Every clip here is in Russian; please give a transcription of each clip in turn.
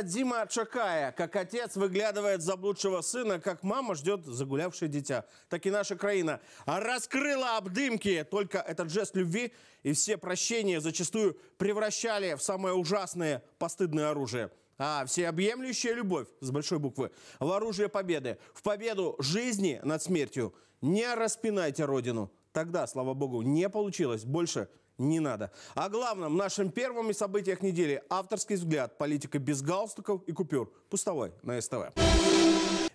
Радзима Чакая. Как отец выглядывает заблудшего сына, как мама ждет загулявшее дитя. Так и наша краина раскрыла обдымки. Только этот жест любви и все прощения зачастую превращали в самое ужасное постыдное оружие. А всеобъемлющая любовь с большой буквы в оружие победы, в победу жизни над смертью. Не распинайте Родину. Тогда, слава богу, не получилось больше не надо. О главном, нашем первом из событиях недели. Авторский взгляд. Политика без галстуков и купюр. Пустовой на СТВ.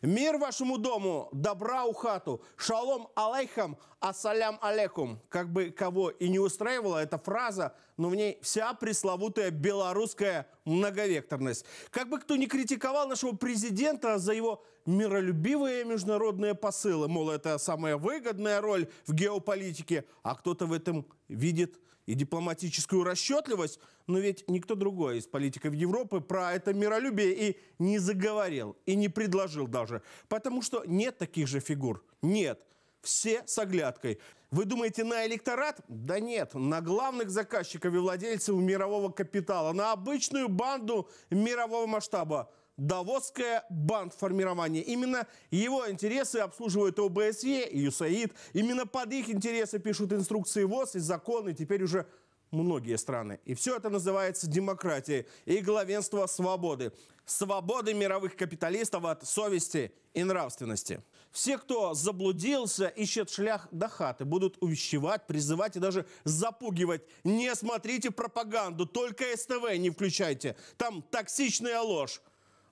Мир вашему дому, добра у хату, шалом алейхам, ассалям алейкум. Как бы кого и не устраивала эта фраза, но в ней вся пресловутая белорусская многовекторность. Как бы кто ни критиковал нашего президента за его миролюбивые международные посылы, мол, это самая выгодная роль в геополитике, а кто-то в этом видит и дипломатическую расчетливость, но ведь никто другой из политиков Европы про это миролюбие и не заговорил, и не предложил даже. Потому что нет таких же фигур. Нет. Все с оглядкой. Вы думаете, на электорат? Да нет, на главных заказчиков и владельцев мирового капитала, на обычную банду мирового масштаба – Давосское бандформирование. Именно его интересы обслуживают ОБСЕ и ЮСАИД. Именно под их интересы пишут инструкции ВОЗ и законы теперь уже многие страны. И все это называется демократией и главенство свободы. Свободы мировых капиталистов от совести и нравственности. Все, кто заблудился, ищет шлях до хаты, будут увещевать, призывать и даже запугивать. Не смотрите пропаганду, только СТВ не включайте. Там токсичная ложь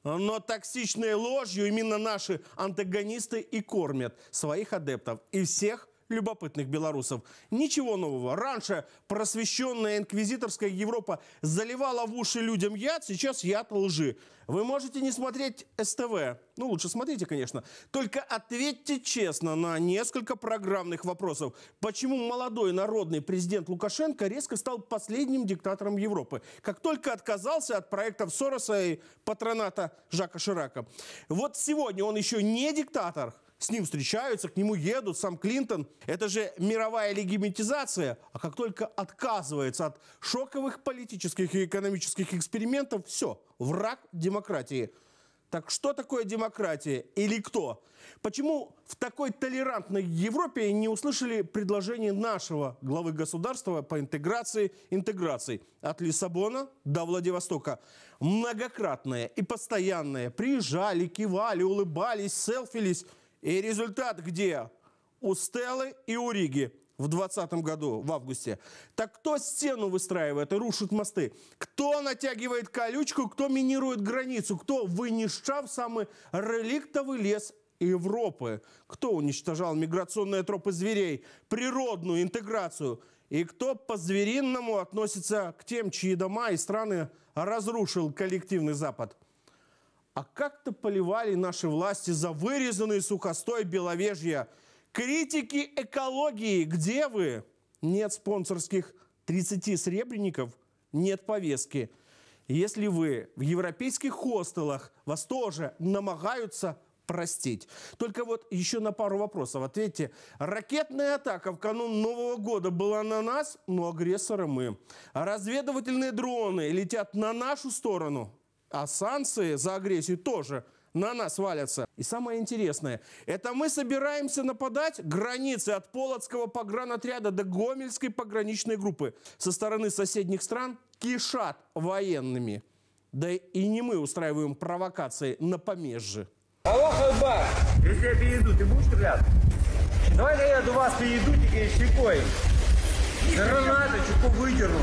но токсичной ложью именно наши антагонисты и кормят своих адептов и всех любопытных белорусов. Ничего нового. Раньше просвещенная инквизиторская Европа заливала в уши людям яд, сейчас яд лжи. Вы можете не смотреть СТВ. Ну, лучше смотрите, конечно. Только ответьте честно на несколько программных вопросов. Почему молодой народный президент Лукашенко резко стал последним диктатором Европы? Как только отказался от проектов Сороса и патроната Жака Ширака. Вот сегодня он еще не диктатор, с ним встречаются, к нему едут, сам Клинтон. Это же мировая легимитизация. А как только отказывается от шоковых политических и экономических экспериментов, все, враг демократии. Так что такое демократия или кто? Почему в такой толерантной Европе не услышали предложение нашего главы государства по интеграции интеграции от Лиссабона до Владивостока? Многократное и постоянное. Приезжали, кивали, улыбались, селфились – и результат где? У Стеллы и у Риги в 2020 году, в августе. Так кто стену выстраивает и рушит мосты? Кто натягивает колючку, кто минирует границу, кто, вынищав самый реликтовый лес Европы, кто уничтожал миграционные тропы зверей, природную интеграцию и кто по-звериному относится к тем, чьи дома и страны разрушил коллективный Запад. А как-то поливали наши власти за вырезанные сухостой Беловежья. Критики экологии, где вы? Нет спонсорских 30 сребреников, нет повестки. Если вы в европейских хостелах, вас тоже намагаются простить. Только вот еще на пару вопросов ответьте. Ракетная атака в канун Нового года была на нас, но агрессоры мы. А Разведывательные дроны летят на нашу сторону, а санкции за агрессию тоже на нас валятся. И самое интересное, это мы собираемся нападать границы от Полоцкого погранотряда до Гомельской пограничной группы. Со стороны соседних стран кишат военными. Да и не мы устраиваем провокации на помежье. Алло, Халба, Если я перейду, ты будешь стрелять? Давай я до вас перейду, тебе щекой. Гранаты, чеку выдерну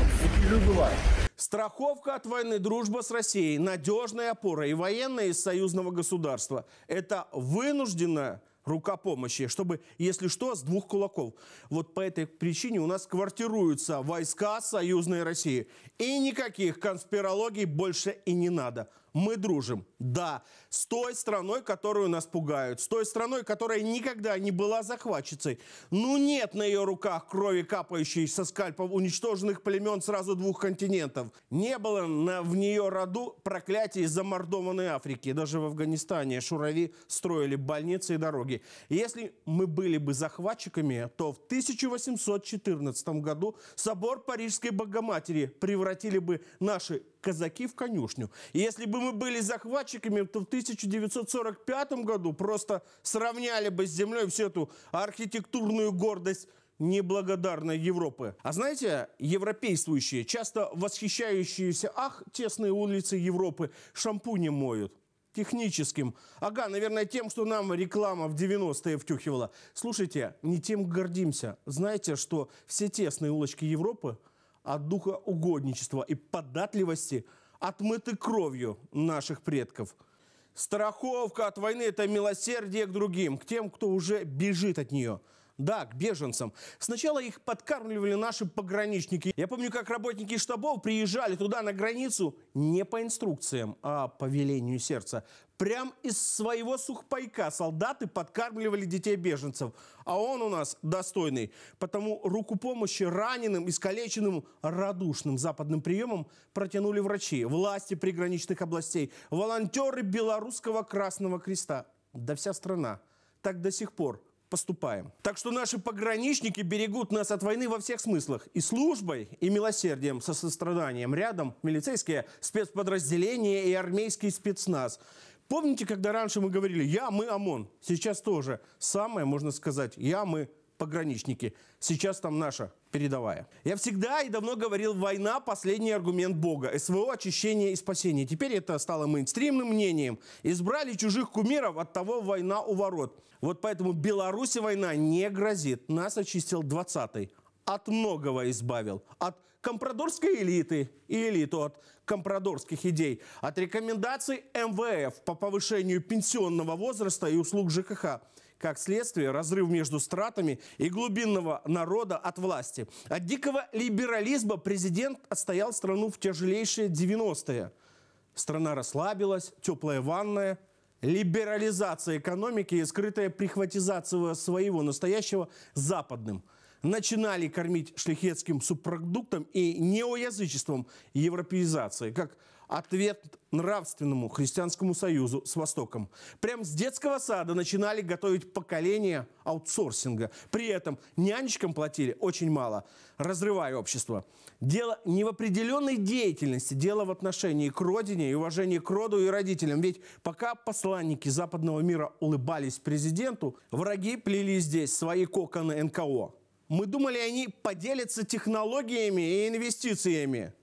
и убивай. Страховка от войны, дружба с Россией, надежная опора и военная из союзного государства – это вынужденная рука помощи, чтобы, если что, с двух кулаков. Вот по этой причине у нас квартируются войска союзной России. И никаких конспирологий больше и не надо мы дружим. Да, с той страной, которую нас пугают, с той страной, которая никогда не была захватчицей. Ну нет на ее руках крови, капающей со скальпов уничтоженных племен сразу двух континентов. Не было на, в нее роду проклятий замордованной Африки. Даже в Афганистане шурави строили больницы и дороги. Если мы были бы захватчиками, то в 1814 году собор Парижской Богоматери превратили бы наши казаки в конюшню. И если бы мы были захватчиками, то в 1945 году просто сравняли бы с землей всю эту архитектурную гордость неблагодарной Европы. А знаете, европействующие, часто восхищающиеся, ах, тесные улицы Европы, шампунем моют техническим. Ага, наверное, тем, что нам реклама в 90-е втюхивала. Слушайте, не тем гордимся. Знаете, что все тесные улочки Европы – от духа угодничества и податливости, отмыты кровью наших предков. Страховка от войны – это милосердие к другим, к тем, кто уже бежит от нее – да, к беженцам. Сначала их подкармливали наши пограничники. Я помню, как работники штабов приезжали туда на границу не по инструкциям, а по велению сердца. Прям из своего сухпайка солдаты подкармливали детей беженцев. А он у нас достойный. Потому руку помощи раненым, искалеченным, радушным западным приемом протянули врачи, власти приграничных областей, волонтеры Белорусского Красного Креста. Да вся страна. Так до сих пор – поступаем. Так что наши пограничники берегут нас от войны во всех смыслах. И службой, и милосердием, со состраданием. Рядом милицейские спецподразделения и армейский спецназ. Помните, когда раньше мы говорили «я, мы, ОМОН»? Сейчас тоже самое можно сказать «я, мы, пограничники. Сейчас там наша передовая. Я всегда и давно говорил, война – последний аргумент Бога. СВО – очищение и спасение. Теперь это стало мейнстримным мнением. Избрали чужих кумиров, от того война у ворот. Вот поэтому Беларуси война не грозит. Нас очистил 20-й. От многого избавил. От компрадорской элиты и элиту от компрадорских идей. От рекомендаций МВФ по повышению пенсионного возраста и услуг ЖКХ как следствие, разрыв между стратами и глубинного народа от власти. От дикого либерализма президент отстоял страну в тяжелейшие 90-е. Страна расслабилась, теплая ванная, либерализация экономики и скрытая прихватизация своего настоящего западным начинали кормить шляхетским субпродуктом и неоязычеством европеизации, как ответ нравственному христианскому союзу с Востоком. Прям с детского сада начинали готовить поколение аутсорсинга. При этом нянечкам платили очень мало, разрывая общество. Дело не в определенной деятельности, дело в отношении к родине и уважении к роду и родителям. Ведь пока посланники западного мира улыбались президенту, враги плели здесь свои коконы НКО. Мы думали, они поделятся технологиями и инвестициями.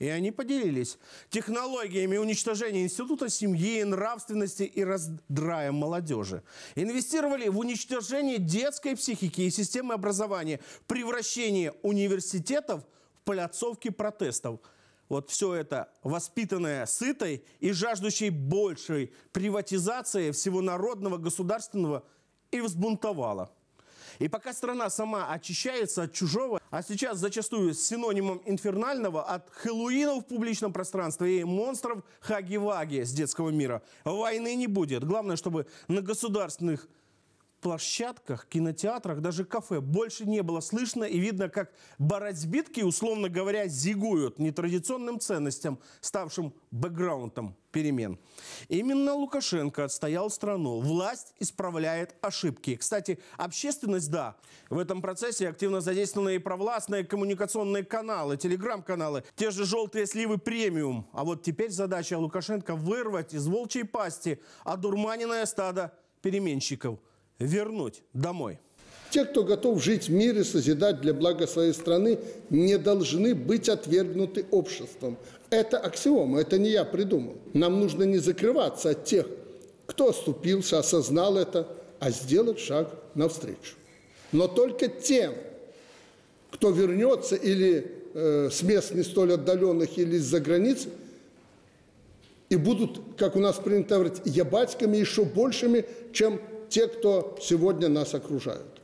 И они поделились технологиями уничтожения института семьи, нравственности и раздрая молодежи. Инвестировали в уничтожение детской психики и системы образования, превращение университетов в пляцовки протестов. Вот все это воспитанное сытой и жаждущей большей приватизации всего народного, государственного и взбунтовало. И пока страна сама очищается от чужого, а сейчас зачастую с синонимом инфернального от Хэллоуина в публичном пространстве и монстров Хаги-Ваги с детского мира, войны не будет. Главное, чтобы на государственных площадках, кинотеатрах, даже кафе больше не было слышно и видно, как баразбитки, условно говоря, зигуют нетрадиционным ценностям, ставшим бэкграундом перемен. Именно Лукашенко отстоял страну. Власть исправляет ошибки. Кстати, общественность, да, в этом процессе активно задействованы и провластные коммуникационные каналы, телеграм-каналы, те же «Желтые сливы премиум». А вот теперь задача Лукашенко вырвать из волчьей пасти одурманенное стадо переменщиков – вернуть домой. Те, кто готов жить в мире, созидать для блага своей страны, не должны быть отвергнуты обществом. Это аксиома, это не я придумал. Нам нужно не закрываться от тех, кто оступился, осознал это, а сделать шаг навстречу. Но только тем, кто вернется или э, с мест не столь отдаленных, или из-за границ, и будут, как у нас принято говорить, ябатьками еще большими, чем те, кто сегодня нас окружают.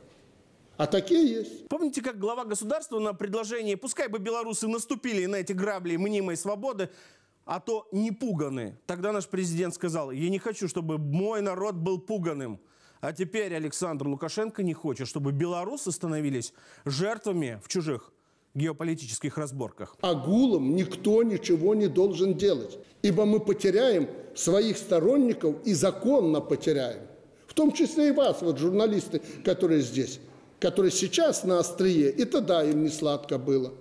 А такие есть. Помните, как глава государства на предложение, пускай бы белорусы наступили на эти грабли мнимой свободы, а то не пуганы. Тогда наш президент сказал, я не хочу, чтобы мой народ был пуганым. А теперь Александр Лукашенко не хочет, чтобы белорусы становились жертвами в чужих геополитических разборках. Агулам никто ничего не должен делать, ибо мы потеряем своих сторонников и законно потеряем в том числе и вас, вот журналисты, которые здесь, которые сейчас на острие, и тогда им не сладко было.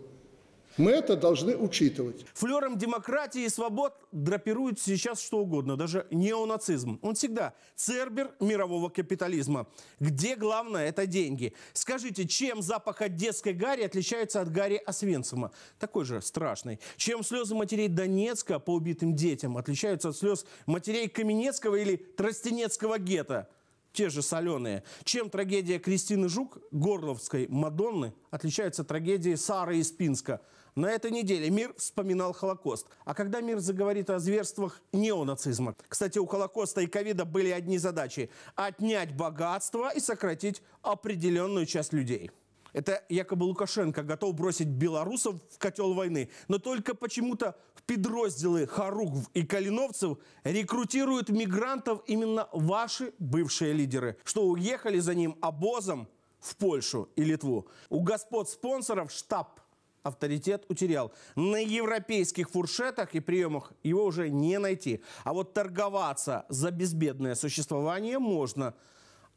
Мы это должны учитывать. Флером демократии и свобод драпирует сейчас что угодно, даже неонацизм. Он всегда цербер мирового капитализма. Где главное – это деньги. Скажите, чем запах одесской гари отличается от гари Освенцима? Такой же страшный. Чем слезы матерей Донецка по убитым детям отличаются от слез матерей Каменецкого или Тростенецкого гетто? те же соленые. Чем трагедия Кристины Жук, горловской Мадонны, отличается от трагедии Сары из Пинска? На этой неделе мир вспоминал Холокост. А когда мир заговорит о зверствах неонацизма? Кстати, у Холокоста и ковида были одни задачи – отнять богатство и сократить определенную часть людей. Это якобы Лукашенко готов бросить белорусов в котел войны. Но только почему-то в подразделы Харугов и Калиновцев рекрутируют мигрантов именно ваши бывшие лидеры, что уехали за ним обозом в Польшу и Литву. У господ спонсоров штаб авторитет утерял. На европейских фуршетах и приемах его уже не найти. А вот торговаться за безбедное существование можно –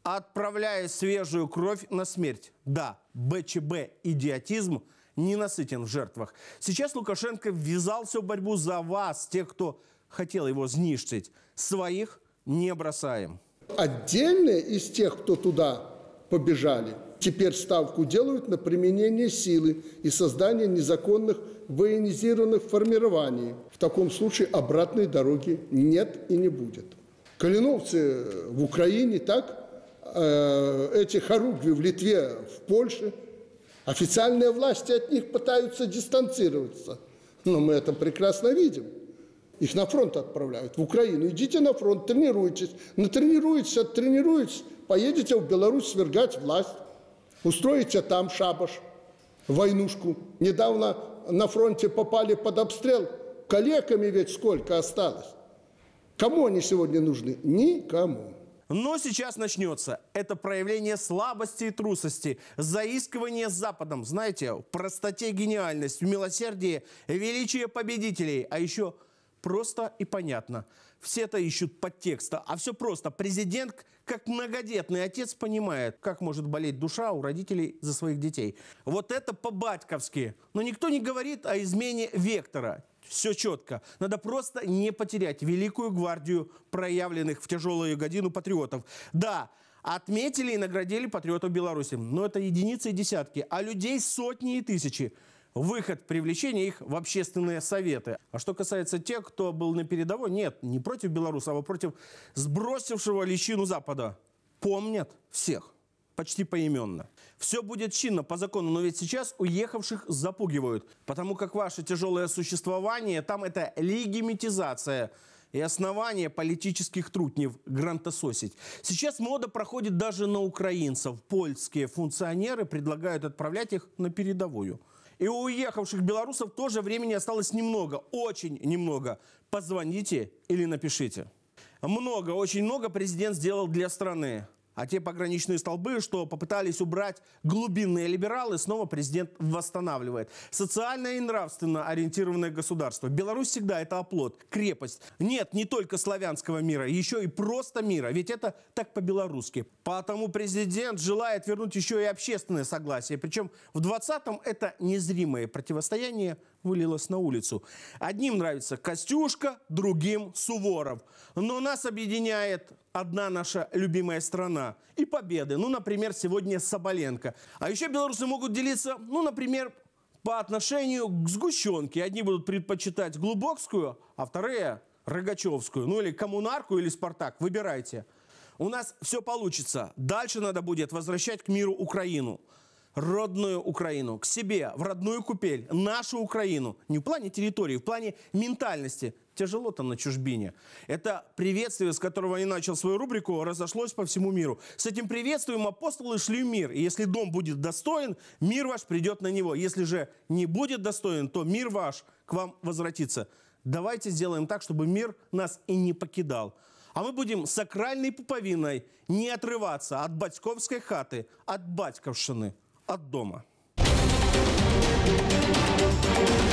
отправляя свежую кровь на смерть. Да, БЧБ-идиотизм не насытен в жертвах. Сейчас Лукашенко ввязался в борьбу за вас, тех, кто хотел его знищить. Своих не бросаем. Отдельные из тех, кто туда побежали, теперь ставку делают на применение силы и создание незаконных военизированных формирований. В таком случае обратной дороги нет и не будет. Калиновцы в Украине, так? Э, эти хоругви в Литве, в Польше. Официальные власти от них пытаются дистанцироваться. Но мы это прекрасно видим. Их на фронт отправляют, в Украину. Идите на фронт, тренируйтесь. Натренируйтесь, оттренируйтесь, поедете в Беларусь свергать власть. Устроите там шабаш, войнушку. Недавно на фронте попали под обстрел. Коллегами ведь сколько осталось. Кому они сегодня нужны? Никому. Но сейчас начнется. Это проявление слабости и трусости, заискивание с Западом. Знаете, в простоте гениальность, в милосердии, величие победителей. А еще просто и понятно. все это ищут подтекста, а все просто. Президент, как многодетный отец, понимает, как может болеть душа у родителей за своих детей. Вот это по-батьковски. Но никто не говорит о измене вектора все четко. Надо просто не потерять великую гвардию проявленных в тяжелую годину патриотов. Да, отметили и наградили патриотов Беларуси, но это единицы и десятки, а людей сотни и тысячи. Выход привлечения их в общественные советы. А что касается тех, кто был на передовой, нет, не против белорусов, а против сбросившего личину Запада. Помнят всех почти поименно. Все будет чинно по закону, но ведь сейчас уехавших запугивают, потому как ваше тяжелое существование там это легимитизация и основание политических трутнев грантососить. Сейчас мода проходит даже на украинцев. Польские функционеры предлагают отправлять их на передовую. И у уехавших белорусов тоже времени осталось немного, очень немного. Позвоните или напишите. Много, очень много президент сделал для страны. А те пограничные столбы, что попытались убрать глубинные либералы, снова президент восстанавливает. Социально и нравственно ориентированное государство. Беларусь всегда это оплот, крепость. Нет, не только славянского мира, еще и просто мира. Ведь это так по-белорусски. Потому президент желает вернуть еще и общественное согласие. Причем в 20-м это незримое противостояние вылилось на улицу. Одним нравится Костюшка, другим Суворов. Но нас объединяет одна наша любимая страна и победы. Ну, например, сегодня Соболенко. А еще белорусы могут делиться, ну, например, по отношению к сгущенке. Одни будут предпочитать глубокскую, а вторые – рогачевскую. Ну, или коммунарку, или Спартак. Выбирайте. У нас все получится. Дальше надо будет возвращать к миру Украину родную Украину, к себе, в родную купель, нашу Украину. Не в плане территории, в плане ментальности. Тяжело там на чужбине. Это приветствие, с которого я начал свою рубрику, разошлось по всему миру. С этим приветствием апостолы шли в мир. И если дом будет достоин, мир ваш придет на него. Если же не будет достоин, то мир ваш к вам возвратится. Давайте сделаем так, чтобы мир нас и не покидал. А мы будем сакральной пуповиной не отрываться от батьковской хаты, от батьковшины от дома. Thank you.